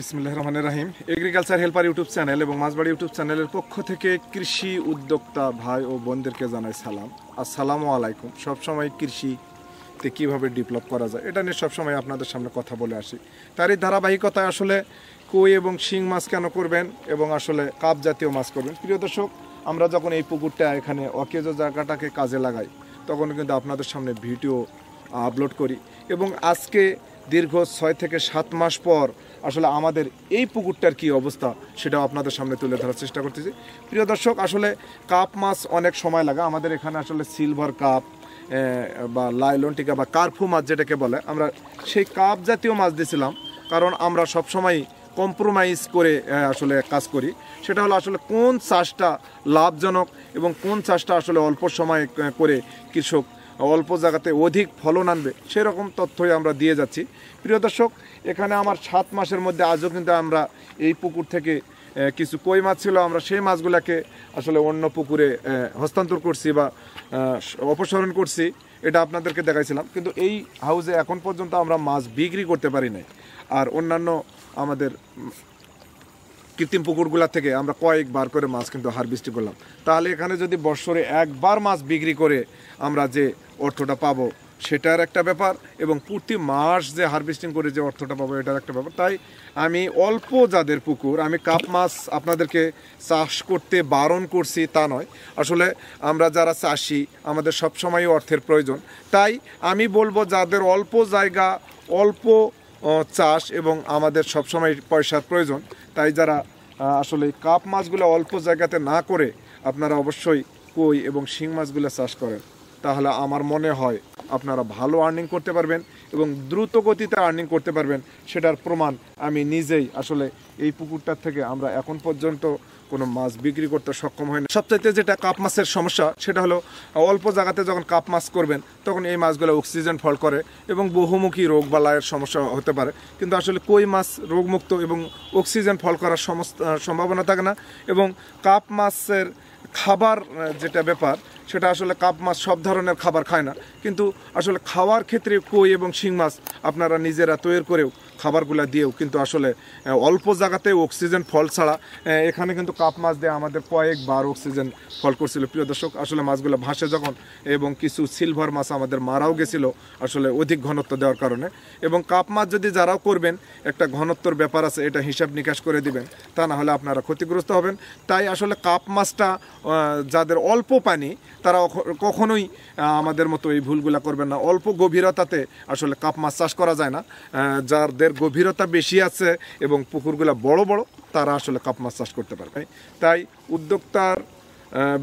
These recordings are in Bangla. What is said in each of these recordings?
বিসমুল্লাহ রহমানের রাহিম এগ্রিকালচার হেল্পার ইউটিউব চ্যানেল এবং মাঝবাড়ি ইউটিউব চ্যানেলের পক্ষ থেকে কৃষি উদ্যোক্তা ভাই ও বোনদেরকে জানাই সালাম আসসালামু আলাইকুম সবসময় কৃষিতে কীভাবে ডেভেলপ করা যায় এটা নিয়ে সবসময় আপনাদের সামনে কথা বলে আসি তারই ধারাবাহিকতায় আসলে কই এবং শিং মাছ কেন করবেন এবং আসলে কাপ জাতীয় মাছ করবেন প্রিয় দর্শক আমরা যখন এই পুকুরটা এখানে অকেজ জায়গাটাকে কাজে লাগাই তখন কিন্তু আপনাদের সামনে ভিডিও আপলোড করি এবং আজকে দীর্ঘ ছয় থেকে সাত মাস পর আসলে আমাদের এই পুকুরটার কি অবস্থা সেটাও আপনাদের সামনে তুলে ধরার চেষ্টা করতেছি প্রিয় দর্শক আসলে কাপ মাছ অনেক সময় লাগে আমাদের এখানে আসলে সিলভার কাপ বা লাইলনটিকা বা কার্ফু মাছ যেটাকে বলে আমরা সেই কাপ জাতীয় মাছ দিয়েছিলাম কারণ আমরা সবসময় কম্প্রোমাইজ করে আসলে কাজ করি সেটা হলো আসলে কোন চাষটা লাভজনক এবং কোন চাষটা আসলে অল্প সময় করে কৃষক অল্প জায়গাতে অধিক ফলন আনবে সেরকম তথ্যই আমরা দিয়ে যাচ্ছি প্রিয় দর্শক এখানে আমার সাত মাসের মধ্যে আজও কিন্তু আমরা এই পুকুর থেকে কিছু কই মাছ ছিল আমরা সেই মাছগুলোকে আসলে অন্য পুকুরে হস্তান্তর করছি বা অপসারণ করছি এটা আপনাদেরকে দেখাইছিলাম কিন্তু এই হাউসে এখন পর্যন্ত আমরা মাছ বিক্রি করতে পারি নাই আর অন্যান্য আমাদের কৃত্রিম পুকুরগুলা থেকে আমরা কয়েকবার করে মাছ কিন্তু হারভেস্টিং করলাম তাহলে এখানে যদি বৎসরে একবার মাছ বিক্রি করে আমরা যে অর্থটা পাবো সেটার একটা ব্যাপার এবং প্রতি মাস যে হারভেস্টিং করে যে অর্থটা পাবো এটার একটা ব্যাপার তাই আমি অল্প যাদের পুকুর আমি কাপ মাছ আপনাদেরকে চাষ করতে বারণ করছি তা নয় আসলে আমরা যারা চাষি আমাদের সবসময় অর্থের প্রয়োজন তাই আমি বলবো যাদের অল্প জায়গা অল্প চাষ এবং আমাদের সবসময় পয়সার প্রয়োজন তাই যারা আসলে কাপ মাছগুলো অল্প জায়গাতে না করে আপনারা অবশ্যই কই এবং শিং মাছগুলো চাষ করেন তাহলে আমার মনে হয় আপনারা ভালো আর্নিং করতে পারবেন এবং দ্রুত গতিতে আর্নিং করতে পারবেন সেটার প্রমাণ আমি নিজেই আসলে এই পুকুরটার থেকে আমরা এখন পর্যন্ত কোনো মাছ বিক্রি করতে সক্ষম হয় না সবচাইতে যেটা কাপ মাছের সমস্যা সেটা হলো অল্প জায়গাতে যখন কাপ মাছ করবেন তখন এই মাছগুলো অক্সিজেন ফল করে এবং বহুমুখী রোগ বালায়ের সমস্যা হতে পারে কিন্তু আসলে কই মাছ রোগমুক্ত এবং অক্সিজেন ফল করার সমস্ত সম্ভাবনা থাকে না এবং কাপ মাছের খাবার যেটা ব্যাপার সেটা আসলে কাপ মাছ সব ধরনের খাবার খায় না কিন্তু আসলে খাওয়ার ক্ষেত্রে কই এবং শিং মাছ আপনারা নিজেরা তৈরি করেও খাবারগুলো দিয়েও কিন্তু আসলে অল্প জায়গাতে অক্সিজেন ফল ছাড়া এখানে কিন্তু কাপ মাছ দিয়ে আমাদের কয়েকবার অক্সিজেন ফল করছিল প্রিয় দর্শক আসলে মাছগুলো ভাসে যখন এবং কিছু সিলভার মাছ আমাদের মারাও গেছিল আসলে অধিক ঘনত্ব দেওয়ার কারণে এবং কাপ মাছ যদি যারাও করবেন একটা ঘনত্বর ব্যাপার আছে এটা হিসাব নিকাশ করে দিবেন তা না হলে আপনারা ক্ষতিগ্রস্ত হবেন তাই আসলে কাপ মাছটা যাদের অল্প পানি তারা কখনোই আমাদের মতো এই ভুলগুলা করবেন না অল্প গভীরতাতে আসলে কাপ মাছ চাষ করা যায় না যাদের গভীরতা বেশি আছে এবং পুকুরগুলা বড় বড় তারা আসলে কাপ মাছ চাষ করতে পারবে তাই উদ্যোক্তার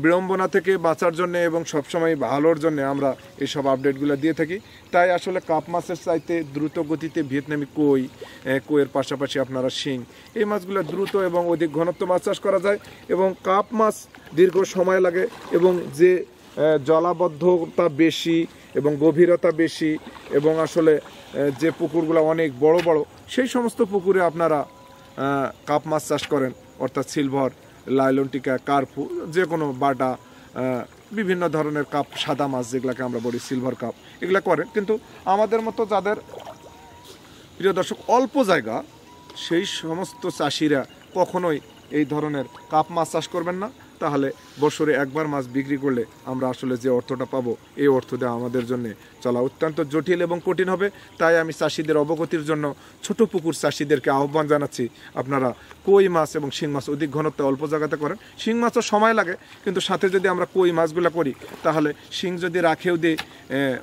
বিড়ম্বনা থেকে বাঁচার জন্য এবং সবসময় ভালোর জন্য আমরা এইসব আপডেটগুলো দিয়ে থাকি তাই আসলে কাপ মাছের চাইতে দ্রুত গতিতে ভিয়েতনামি কই কইয়ের পাশাপাশি আপনারা শিং এই মাছগুলো দ্রুত এবং অধিক ঘনত্ব মাছ চাষ করা যায় এবং কাপ মাছ দীর্ঘ সময় লাগে এবং যে জলাবদ্ধতা বেশি এবং গভীরতা বেশি এবং আসলে যে পুকুরগুলো অনেক বড় বড় সেই সমস্ত পুকুরে আপনারা কাপ মাছ চাষ করেন অর্থাৎ সিলভার লাইলনটিকা কার্পু যে কোনো বাটা বিভিন্ন ধরনের কাপ সাদা মাছ যেগুলোকে আমরা বলি সিলভার কাপ এগুলো করেন কিন্তু আমাদের মতো যাদের প্রিয় দর্শক অল্প জায়গা সেই সমস্ত চাষিরা কখনোই এই ধরনের কাপ মাছ চাষ করবেন না তাহলে বছরে একবার মাছ বিক্রি করলে আমরা আসলে যে অর্থটা পাবো এই অর্থ দেওয়া আমাদের জন্য চলা অত্যন্ত জটিল এবং কঠিন হবে তাই আমি চাষিদের অবগতির জন্য ছোট পুকুর চাষিদেরকে আহ্বান জানাচ্ছি আপনারা কই মাছ এবং শিং মাছ অধিক ঘনত্ব অল্প জায়গাতে করেন শিং মাছও সময় লাগে কিন্তু সাথে যদি আমরা কই মাছগুলো করি তাহলে শিং যদি রাখেও দিই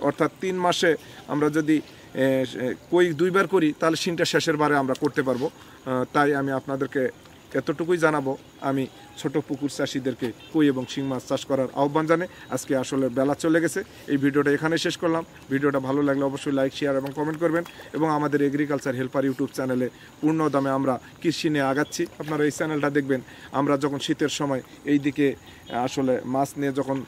অর্থাৎ তিন মাসে আমরা যদি কই দুইবার করি তাহলে শিংটা শেষের বারে আমরা করতে পারবো তাই আমি আপনাদেরকে এতটুকুই জানাবো আমি ছোট পুকুর চাষিদেরকে কই এবং শিং মাছ চাষ করার আহ্বান জানে আজকে আসলে বেলা চলে গেছে এই ভিডিওটা এখানে শেষ করলাম ভিডিওটা ভালো লাগলে অবশ্যই লাইক শেয়ার এবং কমেন্ট করবেন এবং আমাদের এগ্রিকালচার হেল্পার ইউটিউব চ্যানেলে পূর্ণ দামে আমরা কৃষি নিয়ে আগাচ্ছি আপনারা এই চ্যানেলটা দেখবেন আমরা যখন শীতের সময় এই দিকে আসলে মাছ নিয়ে যখন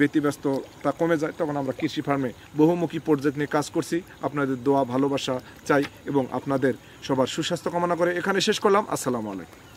ব্যতিব্যস্ততা কমে যায় তখন আমরা কৃষি ফার্মে বহুমুখী প্রজেক্ট নিয়ে কাজ করছি আপনাদের দোয়া ভালোবাসা চাই এবং আপনাদের সবার সুস্বাস্থ্য কামনা করে এখানে শেষ করলাম আসসালামু আলাইকুম